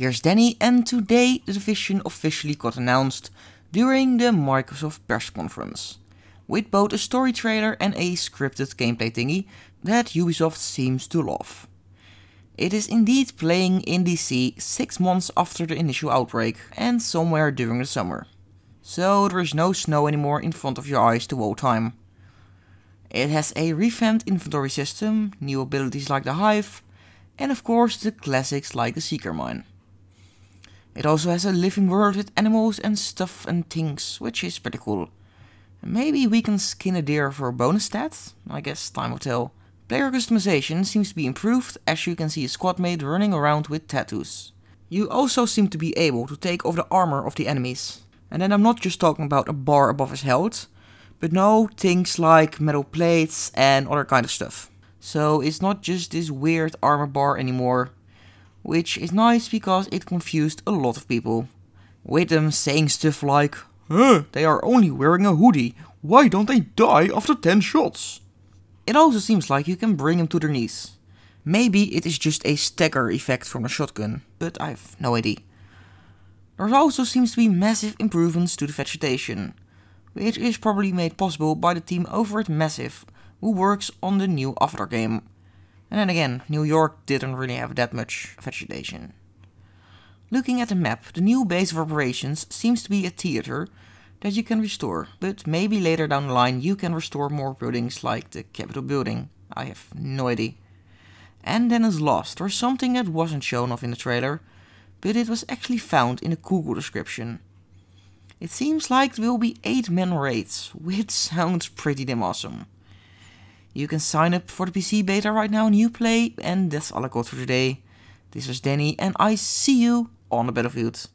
Here's Danny, and today the division officially got announced during the Microsoft press conference, with both a story trailer and a scripted gameplay thingy that Ubisoft seems to love. It is indeed playing in DC six months after the initial outbreak and somewhere during the summer. So there is no snow anymore in front of your eyes the whole time. It has a revamped inventory system, new abilities like the Hive, and of course the classics like the Seeker Mine. It also has a living world with animals and stuff and things, which is pretty cool. Maybe we can skin a deer for a bonus stat? I guess time will tell. Player customization seems to be improved as you can see a squadmate running around with tattoos. You also seem to be able to take off the armor of the enemies. And then I'm not just talking about a bar above his head, but no things like metal plates and other kind of stuff. So it's not just this weird armor bar anymore, which is nice because it confused a lot of people. With them saying stuff like, huh, they are only wearing a hoodie, why don't they die after 10 shots? It also seems like you can bring them to their knees. Maybe it is just a stagger effect from the shotgun, but I've no idea. There also seems to be massive improvements to the vegetation, which is probably made possible by the team over at Massive, who works on the new Avatar game. And then again, New York didn't really have that much vegetation. Looking at the map, the new base of operations seems to be a theater that you can restore, but maybe later down the line you can restore more buildings like the Capitol building. I have no idea. And then it's lost, or something that wasn't shown off in the trailer, but it was actually found in the Google description. It seems like there will be 8 man raids, which sounds pretty damn awesome. You can sign up for the PC beta right now on Uplay, and that's all I got for today. This was Danny, and I see you on the battlefield.